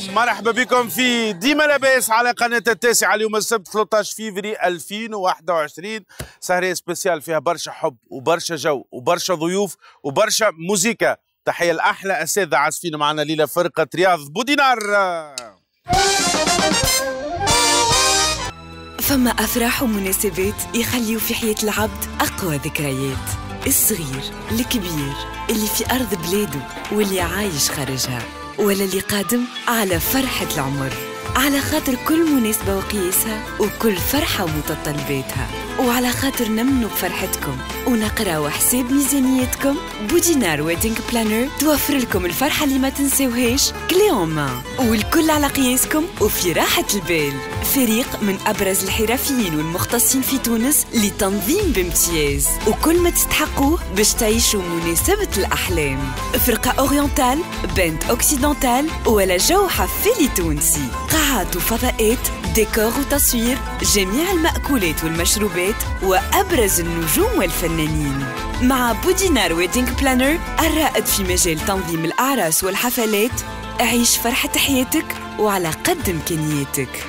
مرحبا بكم في ديما لاباس على قناة التاسعة اليوم السبت 13 فيفري 2021 سهرية سبيسيال فيها برشا حب وبرشا جو وبرشا ضيوف وبرشا موزيكا تحية الأحلى أساتذة عازفين معنا ليلة فرقة رياض بودينار فما أفراح ومناسبات يخليوا في حياة العبد أقوى ذكريات الصغير الكبير اللي في أرض بلاده واللي عايش خارجها ولا اللي قادم على فرحة العمر على خاطر كل مناسبة وقياسها وكل فرحة ومتطلباتها وعلى خاطر نمنوا بفرحتكم ونقراو حساب ميزانيتكم بودينار ويدنج بلانر توفر لكم الفرحة اللي ما تنساوهاش كلي والكل على قياسكم وفي راحة البال فريق من أبرز الحرفيين والمختصين في تونس لتنظيم بامتياز وكل ما تستحقوه باش تعيشوا مناسبة الأحلام فرقة أورينتال بنت أوكسيدونتال ولا جو حفالي تونسي قاعات وفضاءات ديكور وتصوير جميع المأكولات والمشروبات الحياة وأبرز النجوم والفنانين مع بودينار ويدينج بلانر الرائد في مجال تنظيم الأعراس والحفلات أعيش فرحة حياتك وعلى قد إمكانياتك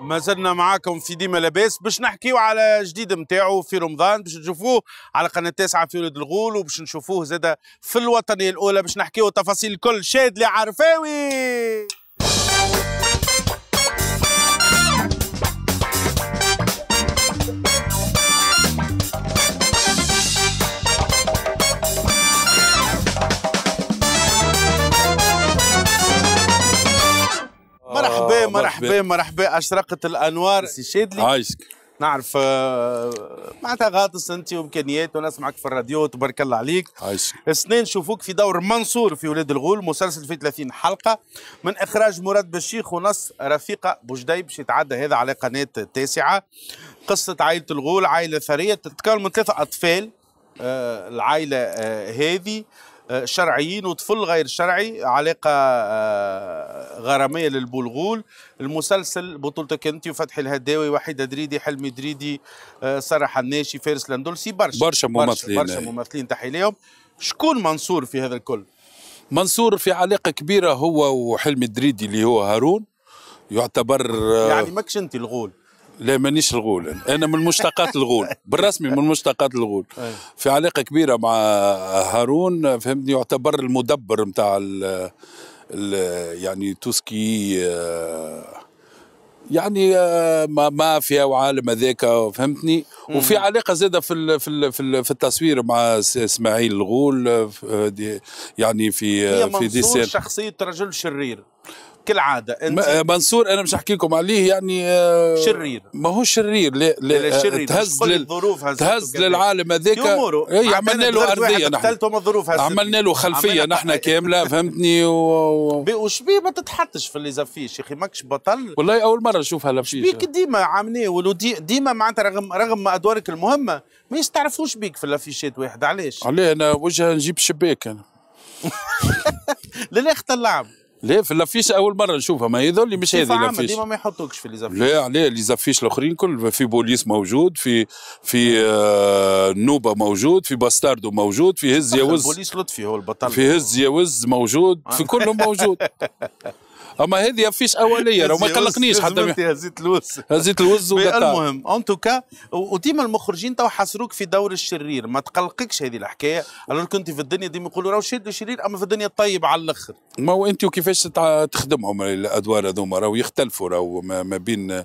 ما زلنا معاكم في ديما لاباس باش نحكيو على جديد نتاعو في رمضان باش نشوفوه على قناه التاسعه في ولد الغول وباش نشوفوه زاده في الوطنيه الاولى باش نحكيو تفاصيل الكل شاد لعرفاوي مرحبا مرحبا اشرقت الانوار سي شادلي عايشك نعرف آه، معناتها غاطس انت وامكانيات ونسمعك في الراديو تبارك الله عليك عايشك السنين نشوفوك في دور منصور في ولاد الغول مسلسل في 30 حلقه من اخراج مراد بشيخ ونص رفيقه بوجدي باش يتعدى هذا على قناه تاسعه قصه عائله الغول عائله ثريه تتكون من ثلاثه اطفال آه، العائله آه، هذه شرعيين وطفل غير شرعي علاقة آه، غرامية للبلغول المسلسل بطولتك انت وفتحي الهداوي وحيد دريدي حلمي دريدي آه، سارة الناشي فارس لندلسي برشا برشا ممثلين برشا, ممثلين تحي لهم شكون منصور في هذا الكل؟ منصور في علاقة كبيرة هو وحلمي دريدي اللي هو هارون يعتبر آه، يعني ماكش انت الغول لا مانيش الغول انا من مشتقات الغول بالرسمي من مشتقات الغول في علاقه كبيره مع هارون فهمتني يعتبر المدبر نتاع يعني توسكي آه، يعني آه، مافيا وعالم هذاك فهمتني وفي علاقه زاده في في في, التصوير مع اسماعيل الغول يعني في في في ديسير شخصيه رجل شرير كالعاده انت آه، منصور انا مش احكي لكم عليه يعني آه، شرير ما هو شرير لا لا شرير آه، تهز للظروف تهز للعالم هذاك اي عملنا له ارضيه نحن الظروف عملنا له خلفيه نحن كامله فهمتني و... وش بيه ما تتحطش في اللي زفيش يا اخي ماكش بطل والله اول مره اشوفها لفيش بيك ديما عاملين ودي ديما معناتها رغم رغم ادوارك المهمه ما يستعرفوش بيك في الافيشات واحد علاش؟ عليه انا وجهه نجيب شباك انا للاخت اللعب لا في لافيش اول مره نشوفها ما هذول مش هذه لافيش ديما ما يحطوكش في ليزافيش لا لا ليزافيش الاخرين كل في بوليس موجود في في آه نوبه موجود في باستاردو موجود في هز يوز وز بوليس لطفي هو البطل في هز يوز موجود في كلهم موجود اما هذه فيش اوليه لو ما قلقنيش حتى هزيت الوز هزيت الوز المهم ان توكا وديما المخرجين تو حصروك في دور الشرير ما تقلقكش هذه الحكايه الوغ كنت في الدنيا ديما يقولوا راهو شرير الشرير اما في الدنيا الطيب على الاخر ما هو انت وكيفاش تخدمهم الادوار هذوما راهو يختلفوا راهو ما بين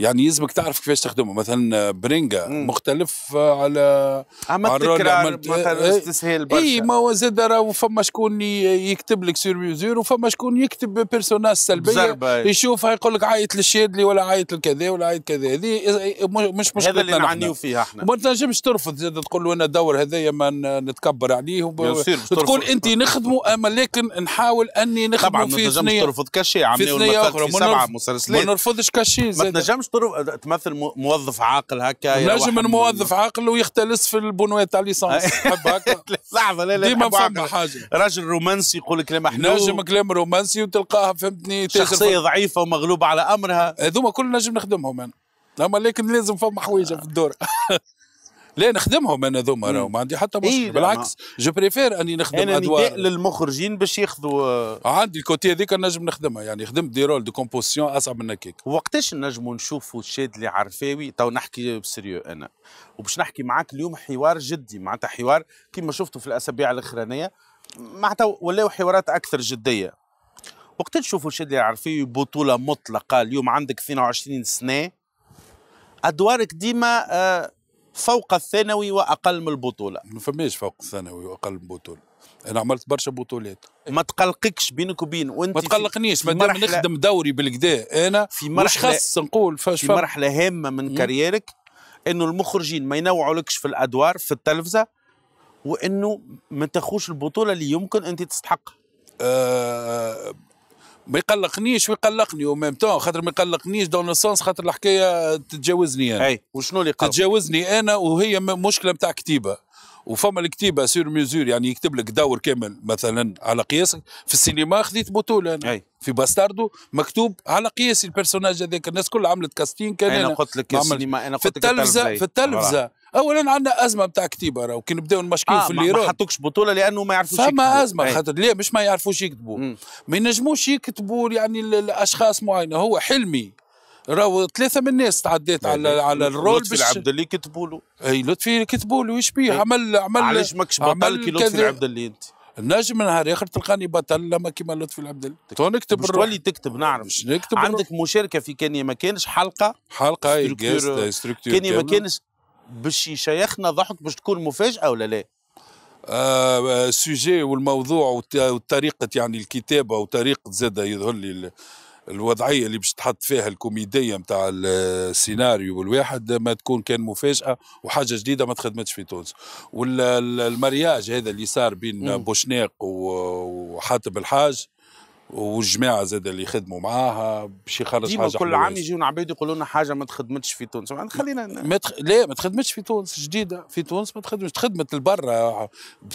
يعني يلزمك تعرف كيفاش تخدمهم مثلا برينجا مختلف على اما التكرار مثلا إيه. استسهال برشا اي ما هو زاد راهو فما شكون يكتب لك سير وفما شكون يكتب بيرسونال الناس السلبيه يشوفها يقول لك عايط للشيدلي ولا عايط لكذا ولا عايط كذا هذه مش مشكلة هذا اللي نعانيو فيها احنا ما تنجمش ترفض تقول له انا الدور هذايا ما نتكبر عليه تقول انت نخدمه اما لكن نحاول اني نخدمه طبعا ما تنجمش ترفض كشي عم ونمثل في سبعه مسلسلات ما نرفضش كشي ما تنجمش تمثل موظف عاقل هكا نجم موظف عاقل ويختلس في البنوات تاع ليسانس لحظه لا لا ديما فما حاجه راجل رومانسي يقول كلام حلو نجم كلام رومانسي وتلقاه فهمت تبني شخصيه ضعيفه ومغلوبه على امرها هذوما كل نجم نخدمهم انا اما لكن لازم فما حويجه في الدور لا نخدمهم انا ذوما ما عندي حتى مشكل إيه بالعكس جو بريفير اني نخدم أنا ادوار نداء للمخرجين باش ياخذوا آه. عندي الكوتي هذيك نجم نخدمها يعني خدمت دي رول دو كومبوسيون اصعب من هكاك وقتاش نجموا نشوفوا الشادلي عرفاوي تو نحكي بسيريو انا وباش نحكي معاك اليوم حوار جدي معناتها حوار كما شفتوا في الاسابيع الاخرانيه معناتها ولاو حوارات اكثر جديه وقت تشوفوا شد العرفي بطوله مطلقه اليوم عندك 22 سنه ادوارك ديما آه، فوق الثانوي واقل من البطوله ما فماش فوق الثانوي واقل من البطوله انا عملت برشا بطولات ما تقلقكش بينك وبين وانت ما تقلقنيش ما دام نخدم دوري بالكدا انا في مرحله مش خاص نقول فاش في مرحله هامه من كاريرك انه المخرجين ما ينوعوا لكش في الادوار في التلفزه وانه ما تاخوش البطوله اللي يمكن انت تستحقها أه ما يقلقنيش ويقلقني وميم تون خاطر ما يقلقنيش دون سونس خاطر الحكايه تتجاوزني انا أي. وشنو اللي قلق تتجاوزني انا وهي مشكله نتاع كتيبه وفما الكتيبه سير ميزور يعني يكتب لك دور كامل مثلا على قياسك في السينما خذيت بطوله أنا. أي. في باستاردو مكتوب على قياس البيرسوناج هذاك الناس كلها عملت كاستين كان انا قلت لك السينما انا قلت لك في التلفزه في التلفزه اولا عندنا ازمه نتاع كتيبه راهو كي نبداو نمشكيو آه في الليرون ما حطوكش بطوله لانه ما يعرفوش يكتبوا فما ازمه خاطر ليه مش ما يعرفوش يكتبوا ما ينجموش يكتبوا يعني الاشخاص معينه هو حلمي راهو ثلاثه من الناس تعديت على على الرول لطفي العبد اللي كتبوا له اي لطفي كتبوا له ايش بيه عمل عمل علاش ماكش بطل كي لطفي العبد اللي انت نجم نهار اخر تلقاني بطل لما كيما لطفي العبد اللي تو نكتب مش تولي تكتب نعرف مش نكتب عندك مشاركه في كان ما كانش حلقه حلقه اي كان ما كانش باش يشيخنا ضحك باش تكون مفاجاه ولا لا؟ السوجي آه، آه، والموضوع وطريقه يعني الكتابه وطريقه زاده يظهر لي الوضعيه اللي باش تحط فيها الكوميديه نتاع السيناريو والواحد ما تكون كان مفاجاه وحاجه جديده ما تخدمتش في تونس والمرياج هذا اللي صار بين بوشناق وحاتم الحاج والجماعه زاد اللي يخدموا معاها باش يخرج حاجه كل عام يجيونا عباد يقولوا لنا حاجه ما تخدمتش في تونس خلينا ما تخ... لا ما تخدمتش في تونس جديده في تونس ما تخدمش تخدمت لبرا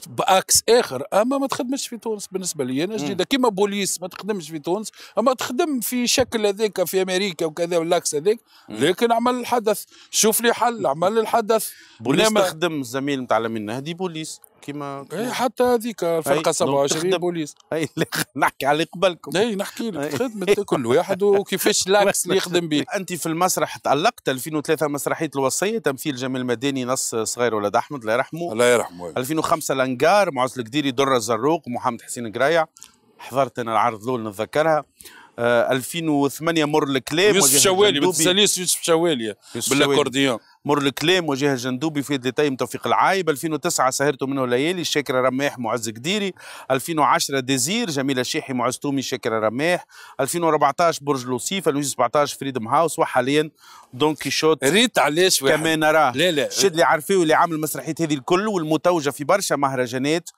باكس اخر اما ما تخدمتش في تونس بالنسبه لي انا جديده كيما بوليس ما تخدمش في تونس اما تخدم في شكل هذاك في امريكا وكذا والاكس هذاك لكن عمل الحدث شوف لي حل عمل الحدث بوليس تخدم الزميل نتاع الامين هذه بوليس إيه، كيما حتى هذيك الفرقه 27 بوليس اي نحكي على قبلكم اي نحكي لك خدمه كل واحد وكيفاش لاكس اللي يخدم به انت في المسرح تالقت 2003 مسرحيه الوصيه تمثيل جمال مداني نص صغير ولد احمد الله يرحمه الله يرحمه 2005 لانجار معز القديري دره الزروق محمد حسين قرايع حضرت انا العرض الاول نتذكرها 2008 آه، مر الكلام يوسف شوالي ما تساليش يوسف شوالي بالاكورديون مر الكلام وجيه الجندوبي في لتيم توفيق العايب 2009 سهرت منه ليالي شاكر رماح معز قديري 2010 ديزير جميلة شيحي معز تومي شاكر رماح 2014 برج لوسيف 2017 فريدم هاوس وحاليا دون كيشوت ريت علاش كمان نراه لا لا شد اللي عارفيه اللي عامل المسرحيات هذه الكل والمتوجة في برشا مهرجانات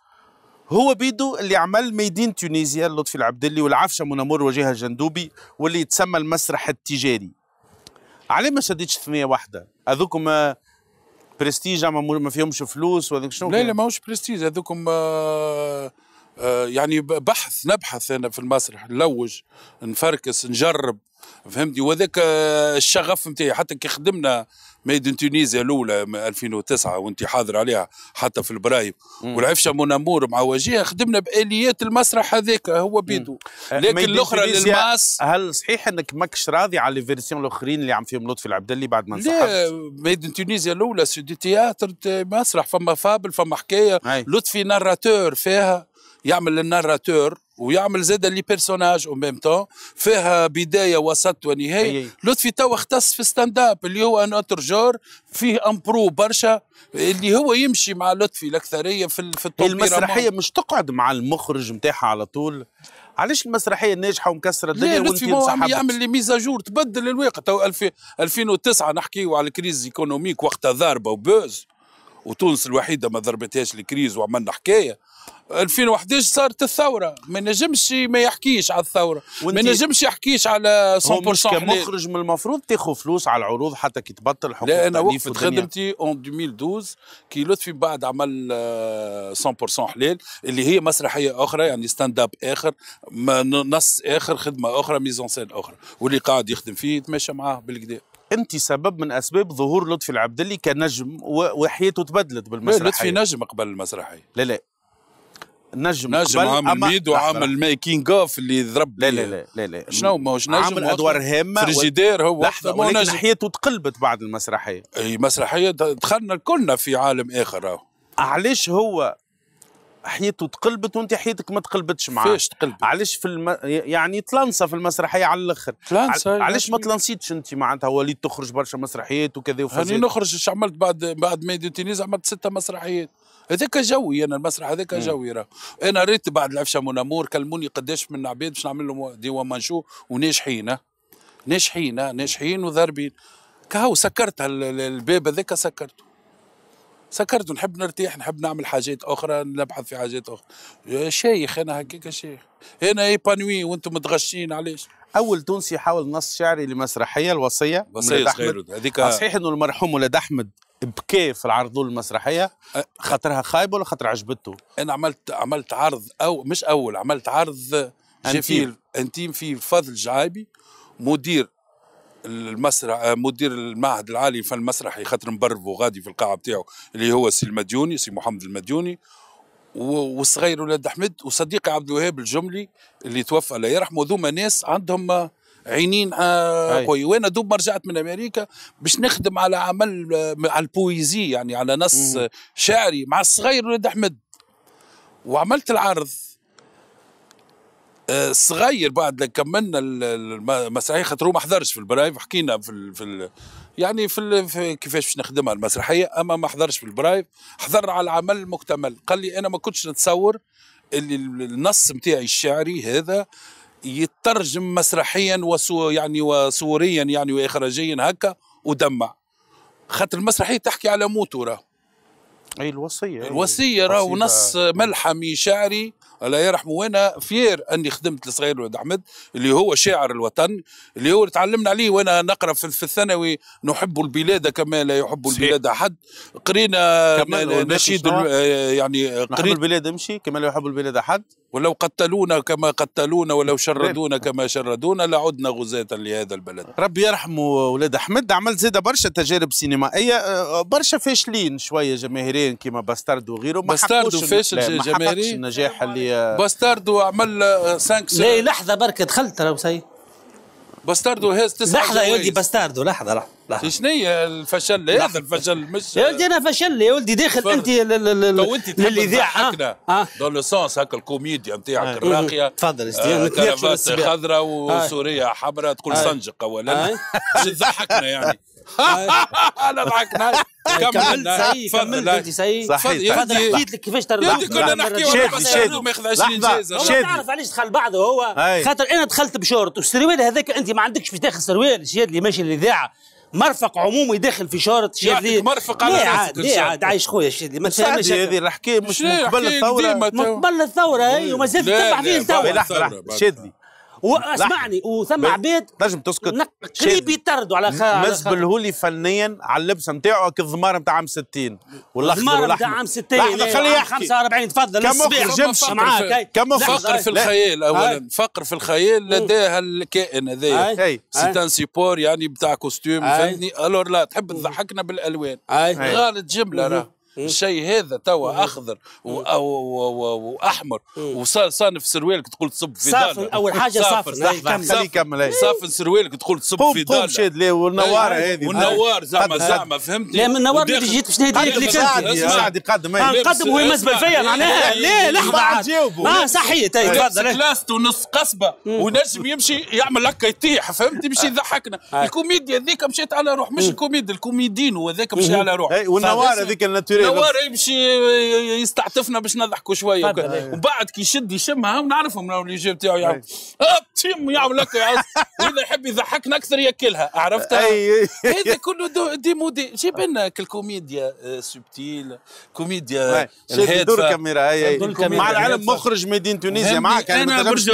هو بيدو اللي عمل ميدين تونيزيا لطفي العبدلي والعفشه منامور وجهها الجندوبي واللي يتسمى المسرح التجاري علي ما شديتش ثنيه واحده هذوكم برستيج آه، ما فيهمش فلوس وهذوك شنو لا لا ماهوش برستيج هذوكم آه آه، يعني بحث نبحث انا في المسرح نلوج نفركس نجرب فهمتي وذاك آه، الشغف نتاعي حتى كي خدمنا ان تونيزيا الاولى 2009 وانت حاضر عليها حتى في البرايب والعفشه منامور مع وجيه خدمنا باليات المسرح هذاك هو بيدو آه، لكن الاخرى للماس هل صحيح انك ماكش راضي على الفيرسيون الاخرين اللي عم فيهم لطفي العبدلي بعد ما انسحبت؟ ميد ان تونيزيا الاولى دي تياتر مسرح فما فابل فما حكايه لطفي ناراتور فيها يعمل الناراتور ويعمل زاد لي بيرسوناج او ميم تون فيها بدايه وسط ونهايه لطفي تو اختص في ستاند اب اللي هو ان اوتر جور فيه امبرو برشا اللي هو يمشي مع لطفي الاكثريه في في المسرحيه مش تقعد مع المخرج نتاعها على طول علاش المسرحيه ناجحه ومكسره الدنيا وانت لطفي يعمل لي ميزاجور تبدل الواقع تو 2009 نحكيو على الكريز ايكونوميك وقتها ضاربه وبوز وتونس الوحيده ما ضربتهاش الكريز وعملنا حكايه 2011 صارت الثوره ما نجمش ما يحكيش على الثوره ما نجمش يحكيش على 100% كمخرج من المفروض تاخذ فلوس على العروض حتى كي تبطل حقوق لا انا وقفت خدمتي اون 2012 كي لطفي بعد عمل 100% آه، حلال اللي هي مسرحيه اخرى يعني ستاند اب اخر نص اخر خدمه اخرى ميزون سين اخرى واللي قاعد يخدم فيه يتمشى معاه بالكدا انت سبب من اسباب ظهور لطفي العبدلي كنجم وحياته تبدلت بالمسرحيه لطفي نجم قبل المسرحيه لا لا نجم نجم عامل ميد وعامل ميكينغ اوف اللي ضرب لا لا لا لا, لا. شنو ماهوش نجم عامل ادوار هامه فريجيدير هو لحظه ولكن نجم. حياته تقلبت بعد المسرحيه اي مسرحيه دخلنا كلنا في عالم اخر علاش هو حياته تقلبت وانت حياتك ما تقلبتش معاه فاش تقلبت علاش في الم... يعني تلانسه في المسرحيه على الاخر تلانسه علاش ما تلانسيتش انت معناتها وليت تخرج برشا مسرحيات وكذا وفزيت هاني نخرج اش عملت بعد بعد ميدو تينيز عملت ستة مسرحيات هذاك جوي انا المسرح هذاك جوي راه انا ريت بعد العفشه من امور كلموني قداش من العباد باش نعمل لهم ديوان منشو وناجحين ناجحين ناجحين وضاربين كهو سكرت الباب هذاك سكرته سكرته نحب نرتاح نحب نعمل حاجات اخرى نبحث في حاجات اخرى شيخ انا هكاك شيخ انا ايبانوي وانتم متغشين علاش اول تونسي حاول نص شعري لمسرحيه الوصيه وصيه صغيره هذيك صحيح انه المرحوم ولاد احمد بكى في العرض المسرحيه خاطرها خايبه ولا خاطر عجبته انا عملت عملت عرض او مش اول عملت عرض جفيل انتيم في فضل جعايبي مدير المسرح مدير المعهد العالي في المسرحي خاطر مبرفو غادي في القاعه بتاعه اللي هو سي المديوني سي محمد المديوني والصغير ولاد احمد وصديقي عبد الوهاب الجملي اللي توفى الله يرحمه ذوما ناس عندهم عينين قوي آه، وانا دوب ما رجعت من امريكا باش نخدم على عمل آه، على البويزي يعني على نص مم. شعري مع الصغير ولد احمد وعملت العرض آه، صغير بعد كملنا المسرحيه خاطر ما حضرش في البرايف حكينا في الـ في الـ يعني في, في كيفاش باش نخدمها المسرحيه اما ما حضرش في البرايف حضر على العمل المكتمل قال لي انا ما كنتش نتصور اللي النص نتاعي الشعري هذا يترجم مسرحيا وسو يعني وصوريا يعني واخراجيا هكا ودمع خاطر المسرحيه تحكي على موته راه اي الوصيه الوصيه راهو نص ملحمي شعري الله يرحمه وانا فير اني خدمت لصغير الولد احمد اللي هو شاعر الوطن اللي هو تعلمنا عليه وانا نقرا في, في الثانوي نحب البلاد كما لا يحب البلاد احد قرينا نشيد يعني قرينا البلاد امشي كما لا يحب البلاد احد ولو قتلونا كما قتلونا ولو شردونا كما شردونا لعدنا غزاة لهذا البلد ربي يرحمه ولاد احمد عملت زاده برشا تجارب سينمائيه آه، برشا فاشلين شويه جماهيريا كيما باستاردو وغيره ما باستاردو فاشل جماهيري النجاح اللي آه، باستاردو عمل 5 آه، لا لحظه برك دخلت راه باستاردو هاز تسعه لحظه يا ولدي باستاردو لحظه لحظه شنو هي الفشل هذا الفشل مش يا ولدي انا فشل يا ولدي داخل انت تو انت للاذاعه اه دون لو سونس هكا الكوميديا نتاعك آه. الراقيه إيه. تفضل كرافات خضراء وسوريه حمراء تقول آه. سنجق اولا آه. تضحكنا يعني انا ضحكنا كملت كمل انت سي صحيح حكيت لك كيفاش ترى انت كنا نحكيو شادي شادي ما ياخذ 20 جائزه شادي تعرف علاش دخل بعضه هو خاطر انا دخلت بشورت والسروال هذاك انت ما عندكش في داخل سروال شادي ماشي للاذاعه مرفق عمومي داخل في شارة الشاذلي يعني مرفق على ليه عاد ليه عاد عايش خويا الشاذلي ما تفهمش هذه الحكايه مش مقبل الثوره أيوة، مقبل الثوره اي وما زلت تتبع فيه الثوره لحظه واسمعني وثم عباد نجم تسكت قريب يطردوا على خا مزبله فنيا على اللبسه نتاعو كالضمار نتاع عام 60 والاخضر نتاع عام 60 لحظه إيه، خليه 45 تفضل كمخرج جمش معاك كمخرج في الخيال اولا فقر في الخيال لديه الكائن هذا سي ان سيبور يعني بتاع كوستيم فهمتني الور لا تحب تضحكنا بالالوان غالط جمله راه الشيء إيه؟ هذا توا إيه. اخضر إيه. واحمر وصانف سروالك تقول تصب في دار صافن اول حاجه صافن خليه يكمل صافن سروالك تقول تصب في دار قوم شاد ليه والنوار هذه والنوار زعما زعما فهمتني لا من النوار اللي جيت باش نهدي لك اللي قاعد يقدم نقدم وهي مزبل فيا معناها لا لحظه نجاوبه اه صحيح تفضل كلاست نص قصبه ونجم يمشي يعمل هكا يطيح فهمتني باش آه. يضحكنا آه. الكوميديا هذيك مشيت على روح مش الكوميديا الكوميديين وهذاك مشي على روح والنوار هذيك الناتوريل نوار يمشي يستعطفنا باش نضحكوا شويه ومن أيوه. وبعد كي يشد يشمها ونعرفهم لو اللي تاعو أيوه. يعمل تيم يعمل هكا واذا يحب يضحكنا اكثر ياكلها عرفت أيوه. هذا كله دي مودي جيب لنا كالكوميديا آه، سبتيل كوميديا دور اي مع العلم مخرج مدينه تونسيا معاك انا برج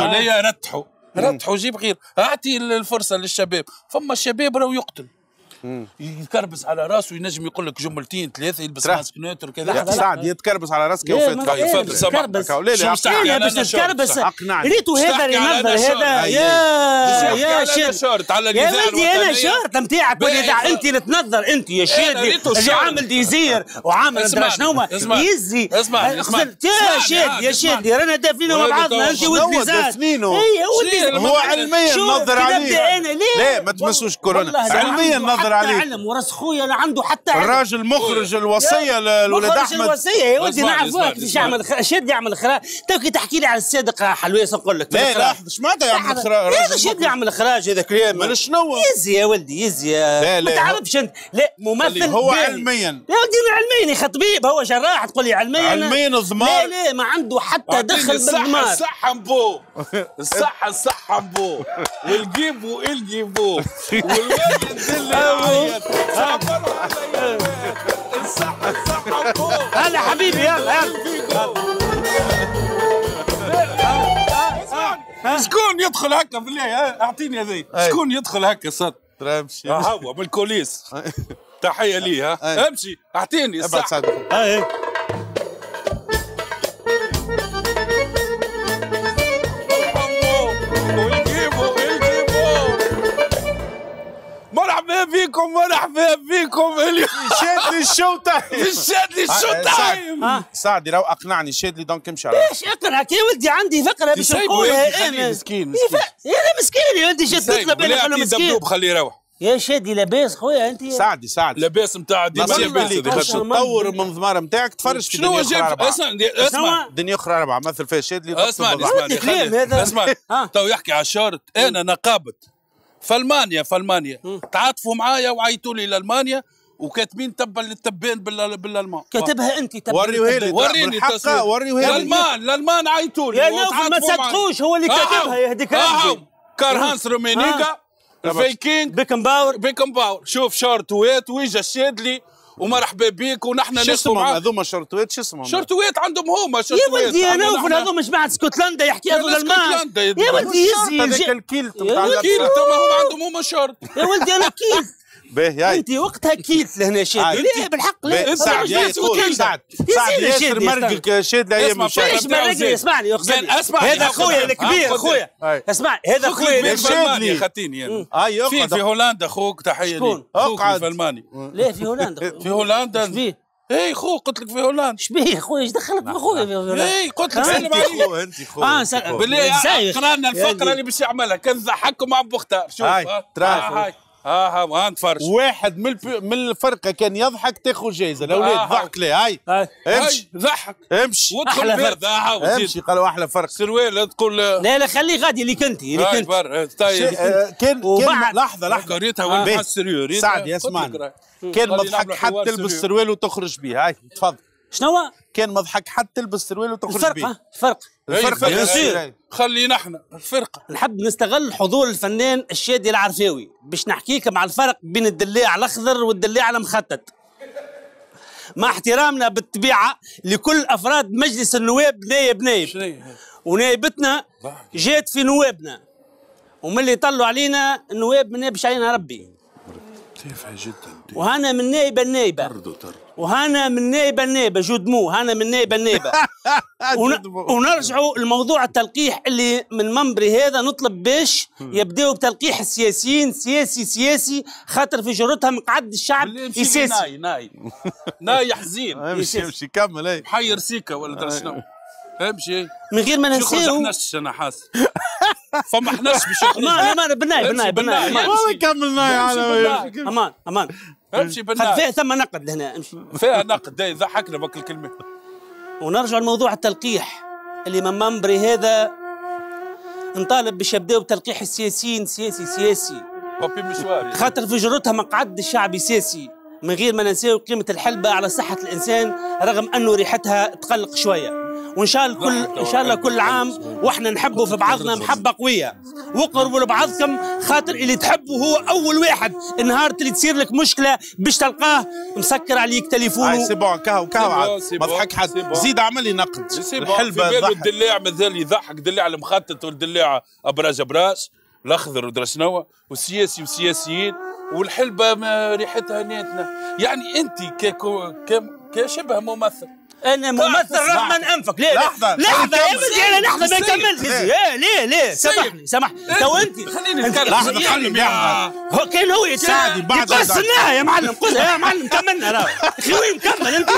عليا رتحوا رتحوا جيب غير اعطي الفرصه للشباب فما الشباب راهو يقتل يكربس على راسه ينجم يقول لك جملتين ثلاثه يلبس ماسك نوتر كذا سعد يتكربس على راسك إيه، إيه، يا وفات يفضل يتكربس انا باش نتكربس ريتو هذا اللي نظر هذا يا يا شيخ يا ولدي انا شرط نتاعك انت اللي تنظر انت يا شادي إيه، اللي عامل ديزير وعامل شنو يزي اسمع أه، يا شادي يا شادي رانا دافنين مع بعضنا انت والديزير هو علميا نظر عليه لا ما تمسوش كورونا علميا نظر عليك علم وراس خويا لا عنده حتى علم الراجل مخرج الوصيه لولد احمد مخرج الوصيه يا ولدي نعرفوها كيفاش يعمل شد يعمل خراج تو كي تحكي لي على الصادق حلويس نقول لك لا لا مش معناتها يعمل خراج شد يعمل خراج هذاك اليوم مال شنو يزي يا ولدي يزي ما تعرفش انت لا ممثل هو علميا يا ولدي علميا يا طبيب هو جراح تقول لي علميا علميا زمار لا لا ما عنده حتى دخل بالزمار الصحة مبو الصحة الصحة مبو والجيبو الجيبو إيه والوالد هلا حبيبي يلا يلا شكون يدخل هكا بالله إيه، اعطيني هذي شكون يدخل هكا صد امشي آه، هو من الكوليس تحيه ليه ها امشي اعطيني الصح فيكم ولا حباب فيكم اليوم شاد لي الشو تايم شاد لي الشو آه، آه، تايم سعدي لو اقنعني شاد لي دونك امشي ايش اقنعك يا ولدي عندي فقره باش نقولها انا مسكين مسكين يا مسكين يا ولدي شاد لي بالك على مسكين دبدوب خليه يروح يا شادي لاباس خويا انت سعدي سعدي لاباس نتاع ديما بالك باش تطور المنظمار نتاعك تفرج في شنو اخرى اربعه اسمع اسمع دنيا اخرى اربعه مثل فيها شادي اسمع اسمع اسمع تو يحكي على الشارت انا نقابت في المانيا في المانيا تعاطفوا معايا وعيطوا لي لالمانيا وكاتبين تبا للتبان بالالمان كاتبها انت تبا وريوها لي وريني وريوها لي الالمان الالمان عيطوا لي ما صدقوش هو اللي آه، آه. كاتبها يهديك آه، كارهانس رومينيكا فايكينغ بيكن باور بيكن باور شوف ويت ويجا الشادلي ومرحبا بيك ونحن نسمع معاك هذوما شرطوات شو اسمهم شرطوات عندهم هما شرطوات يا ولدي انا وفن هذوما جماعه اسكتلندا يحكي هذول الماء يا ولدي يزي هذاك الكيلت الكيلت هما عندهم هما شرط يا ولدي انا كيلت باهي انت وقتها كيلت لهنا شاد آه، لا بالحق لا سعد سعد ياسر مرقك شاد الايام مش مرقني اسمعني اسمع هذا خويا الكبير خويا اسمع هذا خويا شادلي خاتيني اي في في هولندا خوك تحيه لي اقعد في المانيا لا في هولندا في هولندا اي إيه، خو قلت لك في هولندا شبيه خويا ايش دخلك نعم، خويا نعم. في هولندا اي قلت لك سلم عليك انت خو اه سلم بالله قرانا الفقره اللي باش يعملها كان ضحكوا مع بختار شوف آه. تراي آه، ها آه، آه، ها نتفرج واحد من من الفرقه كان يضحك تاخذ جايزه الاولاد آه، ضحك لي هاي امشي ضحك امشي احلى فرق امشي قالوا احلى فرق سروال تقول لا لا خليه غادي اللي كنت اللي كنت طيب كان كان لحظه لحظه قريتها ولا السريور سعد اسمعني كان مضحك حتى تلبس سروال وتخرج بيه هاي تفضل شنو كان مضحك حتى تلبس سروال وتخرج الفرق بيه. الفرق الفرق يصير إيه، خلينا احنا الفرقه نحب نستغل حضور الفنان الشادي العرفاوي باش نحكيك مع الفرق بين الدلاع الاخضر والدلاع المخطط مع احترامنا بالطبيعه لكل افراد مجلس النواب نايب نايب ونائبتنا جات في نوابنا ومن اللي طلوا علينا النواب ما نابش علينا ربي تافهه جدا وهنا من نائبه النائبه وهنا من نائبه جود مو هنا من نائبه لنائبه ونرجعوا لموضوع التلقيح اللي من منبري هذا نطلب باش يبداوا بتلقيح السياسيين سياسي سياسي خاطر في جرتها مقعد الشعب يسياسي ناي ناي ناي حزين امشي امشي كمل اي محير سيكا ولا شنو امشي من غير ما ننساو ما انا حاس فما حناش بشي ما امان بالناي بناي بالناي كمل ناي امان امان امشي بالنار فيها ثم نقد هنا فيها نقد يضحكنا إيه، بك الكلمه ونرجع لموضوع التلقيح اللي من منبري هذا نطالب باش يبداو بتلقيح السياسيين سياسي سياسي خاطر في جرتها مقعد الشعبي سياسي من غير ما ننساو قيمه الحلبه على صحه الانسان رغم انه ريحتها تقلق شويه وان شاء الله كل ان شاء الله كل عام واحنا نحبوا في بعضنا محبه قويه وقربوا لبعضكم خاطر اللي تحبوا هو اول واحد النهار اللي تصير لك مشكله باش تلقاه مسكر عليك تليفونه سي بون كهو كهو ما ضحك حد زيد اعمل لي نقد الحلبه الدلاع مازال يضحك دلاع المخطط والدلاع ابراج ابراج الاخضر ودرا شنو والسياسي والسياسيين والحلبه ريحتها نيتنا يعني انت كشبه ممثل انا ممثل رغم من انفك ليه لحظه لحظه يا بدي انا لحظه ما نكملش ليه ليه ليه سامحني سامحني إيه؟ تو انت خليني نتكلم لحظه خليني هو كان هو يتساعد بعد قصناها يا معلم قولها يا معلم كملنا راه اخي وين مكمل انت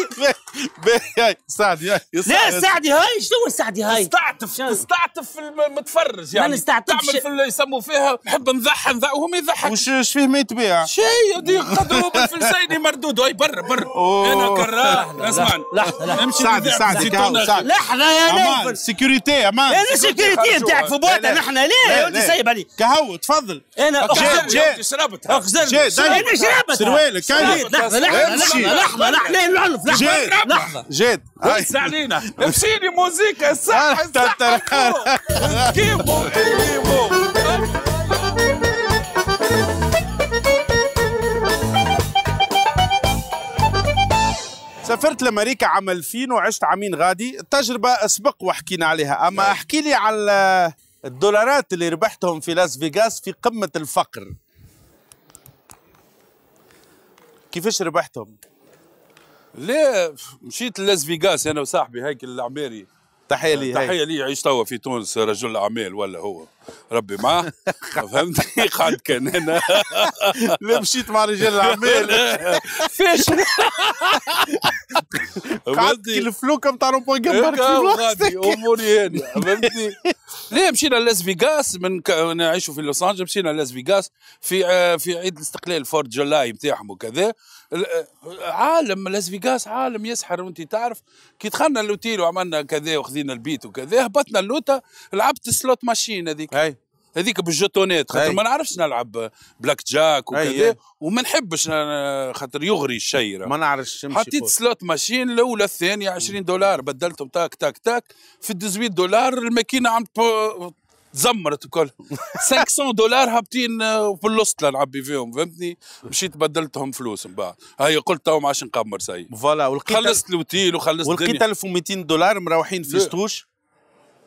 سعدي هاي لا سعدي هاي شنو سعدي هاي استعطف استعطف المتفرج يعني ما نستعطفش تعمل في اللي يسموا فيها نحب نضحى وهم يضحك وش فيه ما يتبيع شيء يقدروا قدره بالفلسيني مردود هاي برا برا انا كراه اسمعني لحظه لحظه امشي سعدي ساعدي لحظه يا نيفل سكيورتي امان انا سيكوريتي نتاعك في بوطه نحن ليه يا إيه، إيه. ولدي سايب علي كهو تفضل إيه، انا اخزر شربت اخزر انا شربت سروالك كاين لحظه لحظه لحظه لحظه نعرف لحظه لحظه جد وسع علينا امشي لي موزيكا صح كيفو كيفو سافرت لامريكا عام 2000 وعشت عامين غادي التجربه سبق وحكينا عليها اما نعم. احكي لي على الدولارات اللي ربحتهم في لاس فيغاس في قمه الفقر كيفاش ربحتهم لا مشيت لاس فيغاس انا وصاحبي هيك العميري تحية لي تحية لي يعيش توا في تونس رجل أعمال ولا هو ربي معاه فهمتني قعد كان هنا لا مشيت مع رجال الأعمال فاش قعدت كي الفلوكة نتاع روبوان جنبك في آه، أموري هاني فهمتني لا مشينا لاس فيغاس من ك... نعيشوا في لوس أنجلوس مشينا لاس فيغاس في آه، في عيد الاستقلال فورد جولاي نتاعهم وكذا آه، عالم لاس فيغاس عالم يسحر وانت تعرف كي دخلنا الاوتيل وعملنا كذا وخذينا البيت وكذا هبطنا اللوطه لعبت السلوت ماشين هذيك اي هذيك بالجوتونات خاطر ما نعرفش نلعب بلاك جاك وكذا وما نحبش خاطر يغري الشيء ما نعرفش حطيت سلوت ماشين الاولى الثانيه 20 دولار بدلتهم تاك تاك تاك في 18 دولار الماكينه عم تزمرت الكل 500 دولار هابطين آه، في الوسط لنعبي فيهم فهمتني مشيت بدلتهم فلوس من بعد هاي قلت تو عشان نقمر سي فوالا ولقيت خلصت الاوتيل وخلصت ولقيت 1200 دولار مروحين في ستوش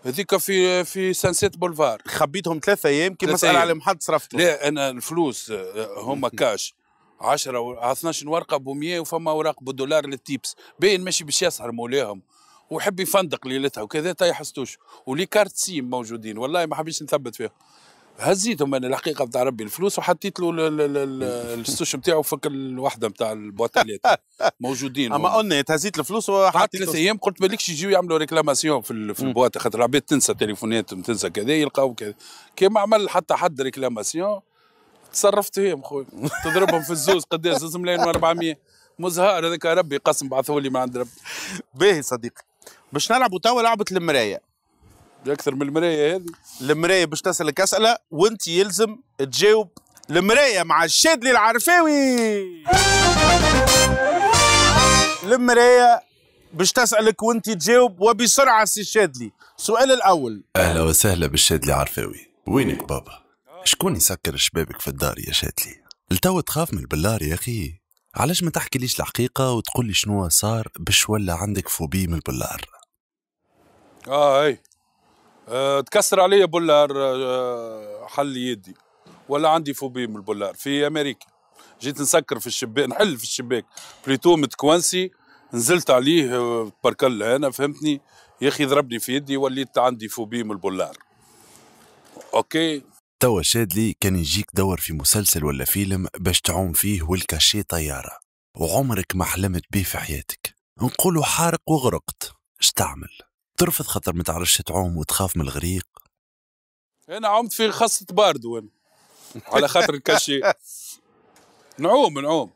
هذيك في في سانسيت بولفار خبيتهم ثلاثة ايام كي مسألة على محد صرفتهم لا انا الفلوس آه، هما كاش 10 و 12 ورقه ب 100 وفما اوراق بالدولار للتيبس باين ماشي باش يسهر مولاهم ويحب يفندق ليلتها وكذا تا يحسدوش ولي كارت سيم موجودين والله ما حبيش نثبت فيهم هزيتهم انا الحقيقه بتاع ربي الفلوس وحطيت له السوش بتاعه فك الوحده بتاع البواتليت موجودين اما قلنا هزيت الفلوس وحطيت ثلاث ايام قلت بالكش يجيو يعملوا ريكلاماسيون في, في البوات خاطر العباد تنسى تليفونات تنسى كذا يلقاو كذا كيما عمل حتى حد ريكلاماسيون تصرفت هي خويا تضربهم في الزوز قداش زوز ملايين و400 مزهار هذاك ربي قسم بعثوا لي ما عند ربي باهي صديقي باش نلعبوا توا لعبه المرايه اكثر من المرايه هذه المرايه باش تسالك اسئله وانت يلزم تجاوب المرايه مع الشادلي العرفاوي المرايه باش تسالك وانت تجاوب وبسرعه سي الشادلي السؤال الاول اهلا وسهلا بالشادلي العرفاوي وينك بابا شكون يسكر شبابك في الدار يا شادلي التو تخاف من البلار يا اخي علاش ما تحكي ليش الحقيقة وتقول لي شنو صار باش ولا عندك فوبي من البلار اه اي آه تكسر علي بولار آه حل يدي ولا عندي فوبي من البولار في امريكا جيت نسكر في الشباك نحل في الشباك بليتو متكونسي نزلت عليه آه، بركل انا فهمتني يا اخي ضربني في يدي وليت عندي فوبي من البولار اوكي توا شادلي كان يجيك دور في مسلسل ولا فيلم باش تعوم فيه والكاشي طياره وعمرك ما حلمت بيه في حياتك نقولوا حارق وغرقت تعمل؟ ترفض خاطر ما تعرفش تعوم وتخاف من الغريق انا عمت في خاصة باردو أنا. على خاطر الكاشي نعوم نعوم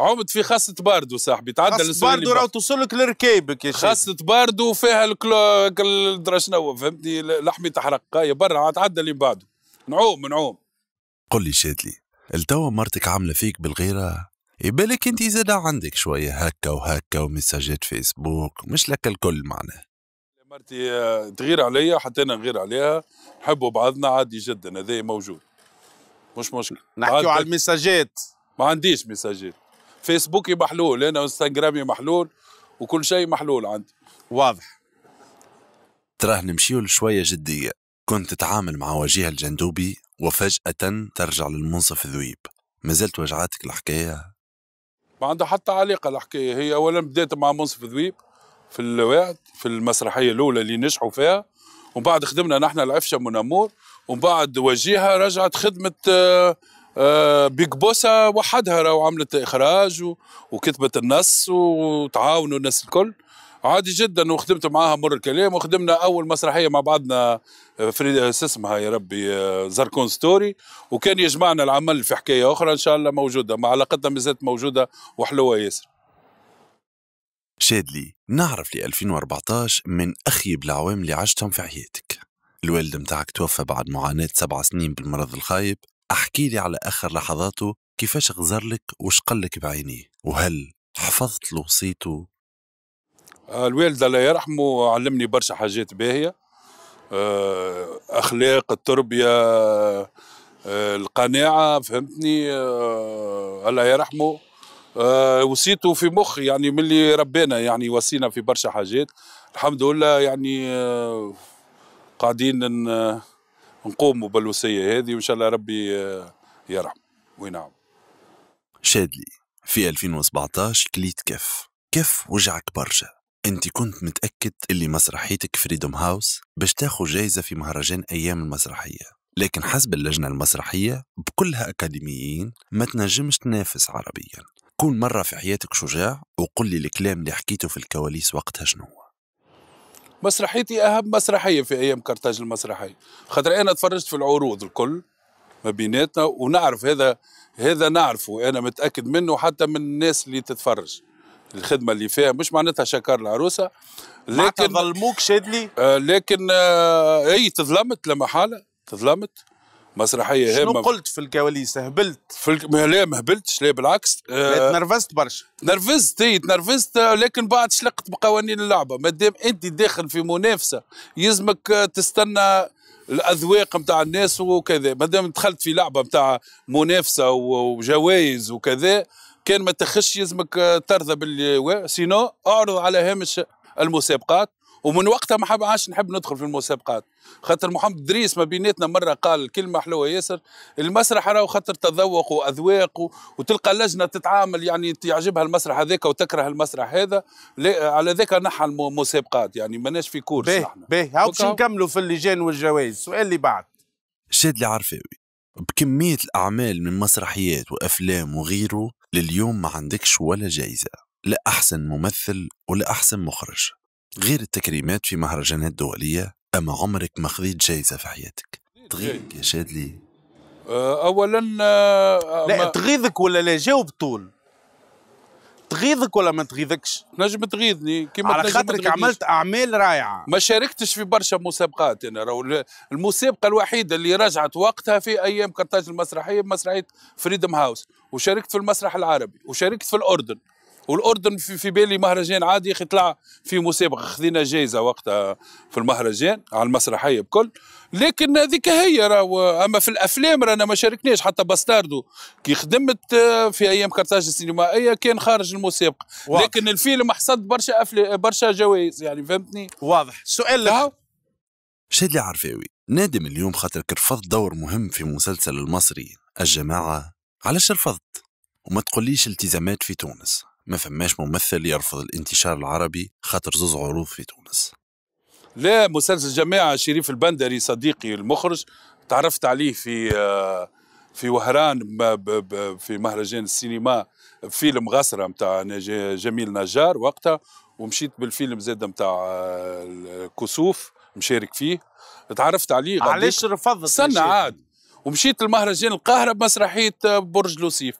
عمت في خاصة باردو صاحبي تعدى خاصة باردو راه توصل لك لركيبك يا شيخ خاصة باردو فيها الكلو درا شنو فهمتني لحمي تحرق يا برا تعدى اللي بعده نعوم نعوم قل لي شادلي التوا مرتك عاملة فيك بالغيرة يبالك انت زاد عندك شويه هكا وهكا ومساجات فيسبوك مش لك الكل معناه مرتي آه، تغير عليا حتى انا نغير عليها نحبوا بعضنا عادي جدا هذا موجود مش مشكل نحكيو على المساجات ما عنديش مساجات فيسبوكي محلول انا انستغرامي محلول وكل شيء محلول عندي واضح تراه نمشيو لشويه جديه كنت تتعامل مع وجيه الجندوبي وفجأة ترجع للمنصف ذويب ما زلت وجعاتك الحكاية ما عندها حتى علاقه الحكايه هي اولا بدات مع منصف ذويب في الواعد في المسرحيه الاولى اللي نجحوا فيها ومن بعد خدمنا نحن العفشه منامور ومن بعد وجيها رجعت خدمه بيك آه، بوسا آه، وحدها راهو عملت اخراج وكتبت النص وتعاونوا الناس الكل عادي جدا وخدمت معاها مر الكلام وخدمنا اول مسرحيه مع بعضنا آه، في آه، اسمها يا ربي آه، زركون ستوري وكان يجمعنا العمل في حكايه اخرى ان شاء الله موجوده مع علاقتنا مازالت موجوده وحلوه ياسر شادلي نعرف ل 2014 من أخيب العوام اللي عشتهم في حياتك الوالد متاعك توفى بعد معاناة سبع سنين بالمرض الخايب أحكي لي على آخر لحظاته كيفاش غزر لك وش قلك بعينيه وهل حفظت له وصيته آه، الوالد الله يرحمه علمني برشا حاجات باهيه آه، اخلاق التربيه آه، القناعه فهمتني الله يرحمه وصيته في مخي يعني من اللي ربينا يعني وصينا في برشا حاجات الحمد لله يعني قاعدين نقوموا بالوصيه هذه وان شاء الله ربي يرحم وينعم شادلي في 2017 كليت كف كف وجعك برشا انت كنت متأكد اللي مسرحيتك فريدوم هاوس باش تاخو جايزة في مهرجان أيام المسرحية لكن حسب اللجنة المسرحية بكلها أكاديميين ما تنجمش تنافس عربيا كون مرة في حياتك شجاع وقل لي الكلام اللي حكيته في الكواليس وقتها شنو مسرحيتي أهم مسرحية في أيام كرتاج المسرحية خاطر أنا تفرجت في العروض الكل ما بيناتنا ونعرف هذا هذا نعرفه أنا متأكد منه حتى من الناس اللي تتفرج الخدمه اللي فيها مش معناتها شكر العروسه لكن ظلموك شادلي آه لكن آه اي تظلمت لا محاله تظلمت مسرحيه هامه شنو قلت في الكواليس هبلت في الك... لا ما هبلتش لا بالعكس آه... تنرفزت برشا تنرفزت اي تنرفزت آه، لكن بعد شلقت بقوانين اللعبه ما دام انت داخل في منافسه يلزمك آه، تستنى الاذواق نتاع الناس وكذا ما دام دخلت في لعبه نتاع منافسه وجوائز وكذا كان ما تخش يلزمك آه، ترضى باللي سينو اعرض على هامش المسابقات ومن وقتها ما عادش نحب ندخل في المسابقات خاطر محمد دريس ما بيناتنا مره قال كلمه حلوه ياسر المسرح راهو خاطر تذوق واذواق وتلقى لجنه تتعامل يعني تعجبها المسرح هذاك وتكره المسرح هذا على ذاك نحى المسابقات يعني ماناش في كورس باهي باهي هاو باش نكملوا في اللجان والجوائز السؤال اللي بعد شاد العرفاوي بكمية الأعمال من مسرحيات وأفلام وغيره لليوم ما عندكش ولا جائزة لا أحسن ممثل ولا أحسن مخرج غير التكريمات في مهرجانات دولية أما عمرك ما خذيت جائزة في حياتك تغيظك يا شادلي أولا آه، لا تغيظك ولا لا جاوب طول تغيظك ولا ما تغيظكش؟ تنجم تغيظني كيما على خاطرك عملت اعمال رائعه ما شاركتش في برشا مسابقات انا راهو المسابقه الوحيده اللي رجعت وقتها في ايام كرتاج المسرحيه مسرحيه فريدم هاوس وشاركت في المسرح العربي وشاركت في الاردن والاردن في, في بالي مهرجان عادي طلع في مسابقه خذينا جائزه وقتها في المهرجان على المسرحيه بكل لكن هذيك هي راهو اما في الافلام رانا ما شاركناش حتى باستاردو كي خدمت آه، في ايام كارتاج السينمائيه كان خارج المسابقه واضح. لكن الفيلم حصد برشا أفل... برشا جوائز يعني فهمتني واضح سؤال لك شادي عرفاوي نادم اليوم خاطرك رفضت دور مهم في مسلسل المصري الجماعه علاش رفضت وما تقوليش التزامات في تونس ما فماش ممثل يرفض الانتشار العربي خاطر زوز عروض في تونس لا مسلسل جماعة شريف البندري صديقي المخرج تعرفت عليه في آه، في وهران في مهرجان السينما فيلم غسرة متاع جميل نجار وقتها ومشيت بالفيلم زاد متاع آه، كسوف مشارك فيه تعرفت عليه علاش رفضت سنة عاد ومشيت المهرجان القاهرة بمسرحية آه، برج لوسيف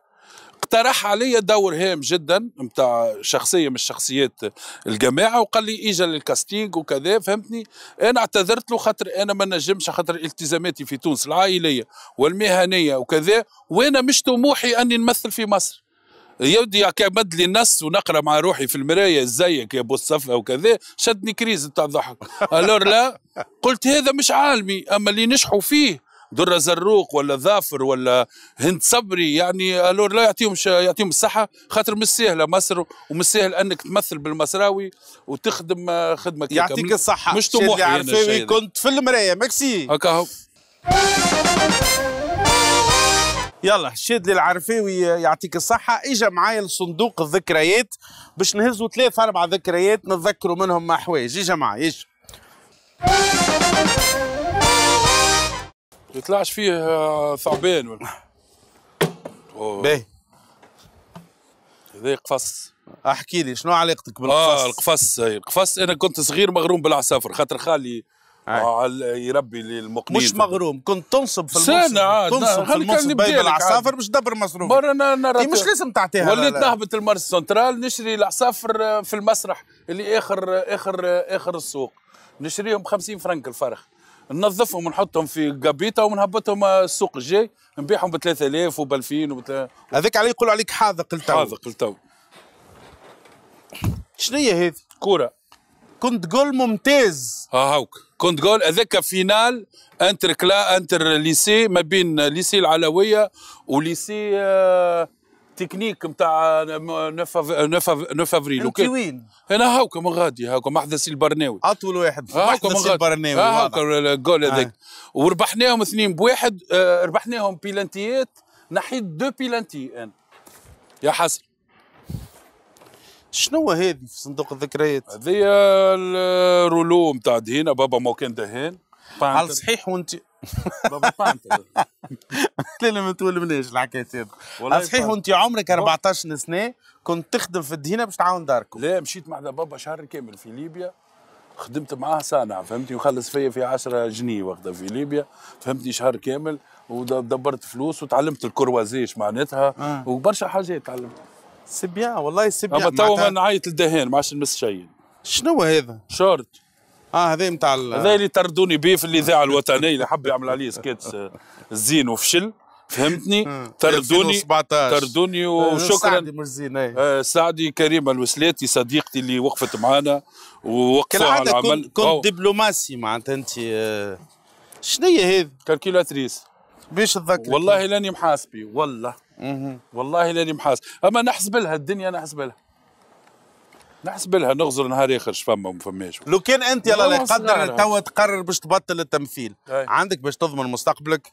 اقترح علي دور هام جدا نتاع شخصيه من الشخصيات الجماعه وقال لي اجا للكاستينج وكذا فهمتني انا اعتذرت له خاطر انا ما نجمش خاطر التزاماتي في تونس العائليه والمهنيه وكذا وانا مش طموحي اني نمثل في مصر يودي كمد لي النص ونقرا مع روحي في المرايه زيك يا ابو الصفا وكذا شدني كريز نتاع الضحك الور لا قلت هذا مش عالمي اما اللي نجحوا فيه درة زروق ولا ظافر ولا هند صبري يعني الور لا يعطيهم يعطيهم الصحه خاطر مش سهله مصر ومش سهل انك تمثل بالمصراوي وتخدم آه، خدمه يعطيك الصحه مش طموح يعني كنت في المرايه مكسي هكا هو يلا شادلي العرفاوي يعطيك الصحة إجا معايا لصندوق الذكريات باش نهزوا ثلاث أربع ذكريات نتذكروا منهم حوايج إجا معايا إجا يطلعش فيه آه، ثعبان ولا باهي هذا قفص احكي لي شنو علاقتك آه، بالقفص؟ اه القفص القفص انا كنت صغير مغروم بالعصافر خاطر خالي آه، يربي المقنين مش مغروم كنت تنصب في المنصب آه تنصب في المنصب باي بالعصافر باش تدبر مصروف برا انا إيه، مش لازم تعطيها وليت نهبط المرس سنترال نشري العصافر في المسرح اللي اخر اخر اخر السوق نشريهم 50 فرنك الفرخ ننظفهم ونحطهم في قبيطه ونهبطهم السوق الجاي نبيعهم ب 3000 وب 2000 هذاك عليه يقولوا عليك حاذق لتو حاذق لتو شنو هي هذه؟ كوره كنت جول ممتاز ها هوك كنت جول هذاك فينال انتر كلا انتر ليسي ما بين ليسي العلويه وليسي آه تكنيك نتاع نوف نوف افريل انت وين؟ انا هاوكا من غادي هاوكا محدث البرناوي اطول واحد آه، هاوكا من غادي البرناوي آه، هاوكا الجول آه. هذاك وربحناهم اثنين بواحد ربحناهم بيلانتيات نحيت دو بيلانتي انا يا حسن شنو هذه في صندوق الذكريات؟ هذه الرولو نتاع دهين بابا مو كان دهان على الصحيح وانت بابا طنطا لا لا ما تولمناش الحكاية هذه صحيح وانت عمرك 14 سنة كنت تخدم في الدهينة باش تعاون داركم لا مشيت مع بابا شهر كامل في ليبيا خدمت معاه صانع فهمتني وخلص فيا في 10 جنيه وقتها في ليبيا فهمتني شهر كامل ودبرت فلوس وتعلمت الكروازيش معناتها آه. وبرشا حاجات تعلمت بيان والله سي اما تو نعيط للدهان ما عادش نمس شيء شنو هذا؟ شورت اه هذا نتاع هذا اللي طردوني به في الاذاعه الوطنيه اللي حب يعمل عليه سكيتش الزين آه، وفشل فهمتني طردوني طردوني آه، وشكرا سعدي مش زين آه، سعدي كريمه الوسلاتي صديقتي اللي وقفت معانا ووقفت على العمل كنت, كنت دبلوماسي معناتها انت شنو هي هذه؟ كالكيلاتريس باش تذكر والله لاني محاسبي والله والله لاني محاسب اما نحسب لها الدنيا نحسب لها نحسب لها نغزر نهار اخر فما ما فماش لو كان انت يلا لا قدر توا تقرر باش تبطل التمثيل هاي. عندك باش تضمن مستقبلك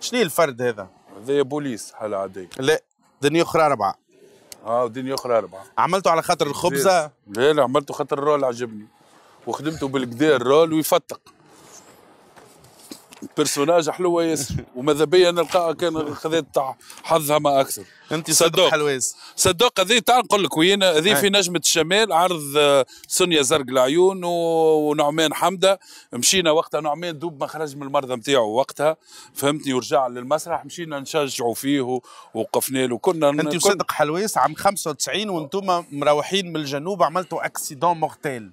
شنو الفرد هذا؟ هذا بوليس حالة عادية لا دنيا اخرى أربعة اه دنيا اخرى أربعة عملته على خاطر الخبزه؟ لا لا عملته خاطر الرول عجبني وخدمته بالكدا الرول ويفتق بيرسوناج حلوه ياسر وماذا بيا نلقاها كان خذيت تاع حظها ما اكثر انت صدوق حلواز صدوق هذه تاع نقول لك وين هذه في نجمه الشمال عرض آه، سونيا زرق العيون ونعمان حمده مشينا وقتها نعمان دوب ما خرج من المرضى نتاعو وقتها فهمتني ورجع للمسرح مشينا نشجعوا فيه ووقفنا له كنا انت وصدق حلواز عام 95 وانتم مروحين من الجنوب عملتوا اكسيدون مورتيل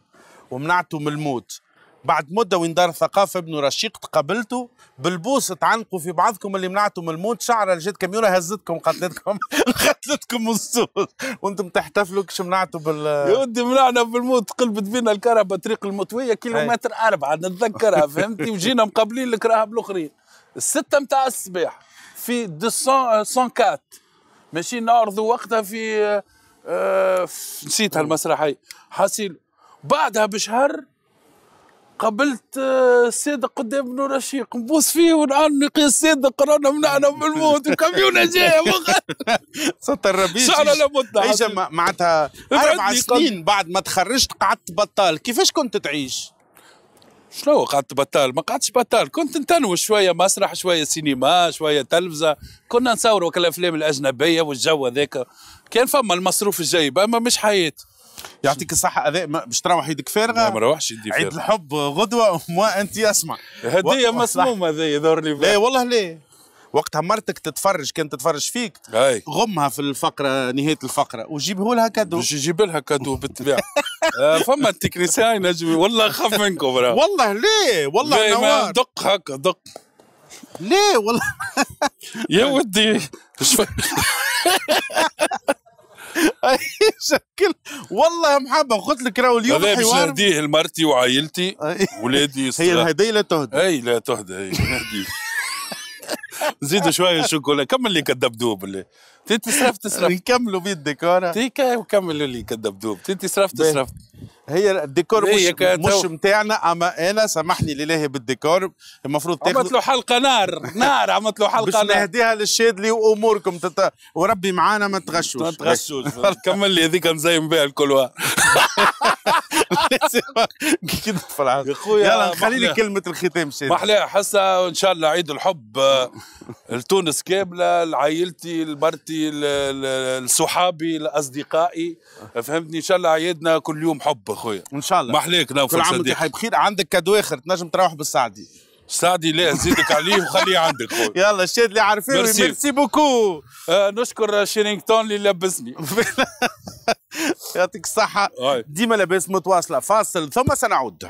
ومنعتوا من الموت بعد مده وين دار الثقافه ابن رشيق تقابلته بالبوس تعنقوا في بعضكم اللي منعتم الموت شعره جات كاميونه هزتكم قتلتكم قتلتكم الصوت وانتم تحتفلوا كش منعتوا بال يا ودي منعنا بالموت قلبت بينا الكهرباء طريق المطويه كيلومتر اربعه نتذكرها فهمتي وجينا مقابلين الكراهب الاخرين السته نتاع الصباح في 204 ماشي نعرضوا وقتها في نسيتها آه، آه، نسيت هالمسرحيه بعدها بشهر قابلت الصادق آه، قدام بن رشيق نبوس فيه ونعنق يا صادق قرانا منعنا بالموت الكاميونة جاية ستر ربيش شعر على مدة معناتها أربع سنين بعد ما تخرجت قعدت بطال كيفاش كنت تعيش؟ شنو قعدت بطال ما قعدتش بطال كنت نتنوش شويه مسرح شويه سينما شويه تلفزه كنا نصوروا الافلام الاجنبيه والجو هذاك كان فما المصروف الجاي، اما مش حياه يعطيك الصحة أذاء باش تروح يدك فارغة ما نروحش يدي فارغة عيد الحب غدوة وما أنت أسمع هدية مسمومة هذه يدور لي لا إيه، والله لا وقتها مرتك تتفرج كانت تتفرج فيك أي. غمها في الفقره نهايه الفقره وجيبه لها كادو باش يجيب لها كادو بالطبيعه آه، فما التكنيسيان نجم والله خاف منكم والله ليه والله نوار دق هكا دق ليه والله يا ودي شكل والله يا محبه قلت لك راهو اليوم هذا باش نهديه لمرتي وعائلتي ولادي هي الهديه لا تهدى اي لا تهدى اي نهديه زيدوا شويه شوكولا كمل لي دوب اللي تسرف تصرف نكملوا بيه الديكور تيكا وكملوا لي كدبدوب تسرف تصرف هي الديكور مش مش متاعنا اما انا سامحني لله بالديكور المفروض تاخذ عملت له حلقه نار نار عملت له حلقه نار باش نهديها للشادلي واموركم تت... وربي معانا ما تغشوش ما تغشوش كمل لي هذيك نزين بها الكلوار يا خويا يلا نخلي لي كلمه الختام شيء احلاها حسا وان شاء الله عيد الحب آه، لتونس كامله لعائلتي لمرتي لصحابي لاصدقائي فهمتني ان شاء الله عيدنا كل يوم حب خويا ان شاء الله محليك نوفل كل عام وانت بخير عندك كادو اخر تنجم تروح بالسعدي سعدي لا زيدك عليه وخليه عندك خويا يلا الشاد اللي عارفينه ميرسي بوكو آه نشكر شيرينغتون اللي لبسني يعطيك الصحة ديما لاباس متواصلة فاصل ثم سنعود